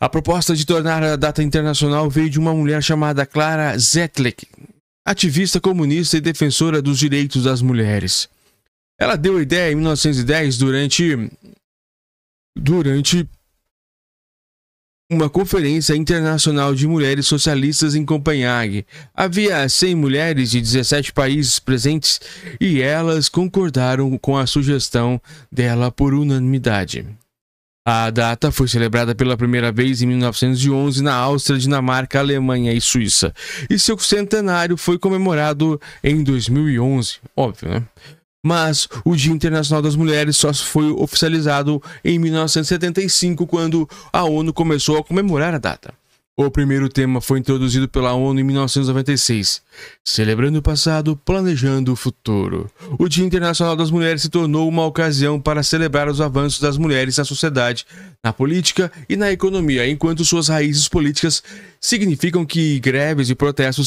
A proposta de tornar a data internacional veio de uma mulher chamada Clara Zetlik, ativista comunista e defensora dos direitos das mulheres. Ela deu a ideia em 1910 durante durante uma conferência internacional de mulheres socialistas em Copenhague. Havia 100 mulheres de 17 países presentes e elas concordaram com a sugestão dela por unanimidade. A data foi celebrada pela primeira vez em 1911 na Áustria, Dinamarca, Alemanha e Suíça, e seu centenário foi comemorado em 2011, óbvio, né? Mas o Dia Internacional das Mulheres só foi oficializado em 1975, quando a ONU começou a comemorar a data. O primeiro tema foi introduzido pela ONU em 1996, celebrando o passado, planejando o futuro. O Dia Internacional das Mulheres se tornou uma ocasião para celebrar os avanços das mulheres na sociedade, na política e na economia, enquanto suas raízes políticas significam que greves e protestos são